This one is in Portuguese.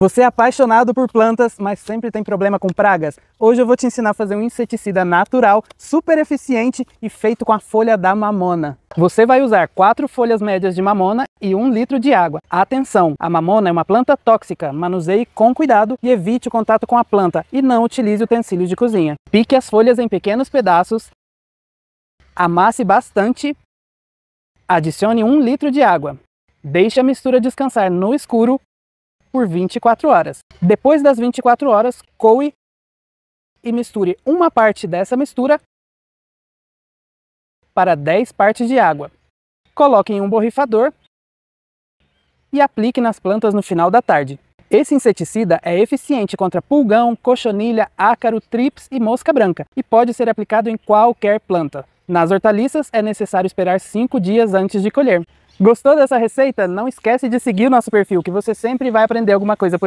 Você é apaixonado por plantas, mas sempre tem problema com pragas? Hoje eu vou te ensinar a fazer um inseticida natural, super eficiente e feito com a folha da mamona. Você vai usar quatro folhas médias de mamona e um litro de água. Atenção, a mamona é uma planta tóxica, manuseie com cuidado e evite o contato com a planta e não utilize utensílios de cozinha. Pique as folhas em pequenos pedaços, amasse bastante, adicione um litro de água. Deixe a mistura descansar no escuro por 24 horas. Depois das 24 horas, coe e misture uma parte dessa mistura para 10 partes de água. Coloque em um borrifador e aplique nas plantas no final da tarde. Esse inseticida é eficiente contra pulgão, cochonilha, ácaro, trips e mosca branca e pode ser aplicado em qualquer planta. Nas hortaliças é necessário esperar 5 dias antes de colher. Gostou dessa receita? Não esquece de seguir o nosso perfil, que você sempre vai aprender alguma coisa por aqui.